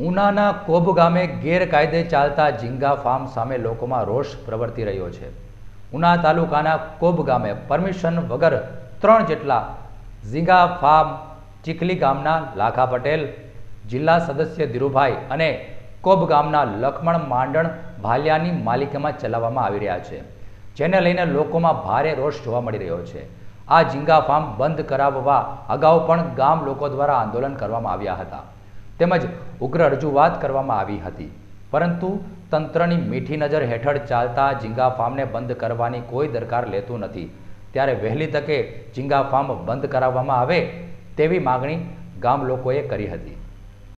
ઉનાના cob ગામે ગેરકાયદે ચાલતા ઝીંગા ફાર્મ સામે લોકોમાં રોષ પ્રવર્તી રહ્યો છે ઉના તાલુકાના કોબ ગામે પરમિશન વગર ત્રણ જેટલા ઝીંગા ફાર્મ ચીખલી ગામના લાખા પટેલ જિલ્લા સદસ્ય ધીરુભાઈ અને કોબ ગામના લખમણ માંડણ ભાલિયાની માલિકીમાં ચલાવવામાં આવી રહ્યા છે જેને લઈને લોકોમાં ભારે રોષ જોવા મળી રહ્યો છે આ ઝીંગા ફાર્મ બંધ કરાવવા અગાઉ પણ ગામ લોકો દ્વારા આંદોલન કરવામાં આવ્યા હતા તેમજ ઉગ્ર રજૂઆત કરવામાં આવી હતી પરંતુ તંત્રની મીઠી નજર હેઠળ ચાલતા ઝીંગા ફાર્મને બંધ કરવાની કોઈ દરકાર લેતું નથી ત્યારે વહેલી તકે ઝીંગા ફાર્મ બંધ કરાવવામાં આવે તેવી માગણી ગામ લોકોએ કરી હતી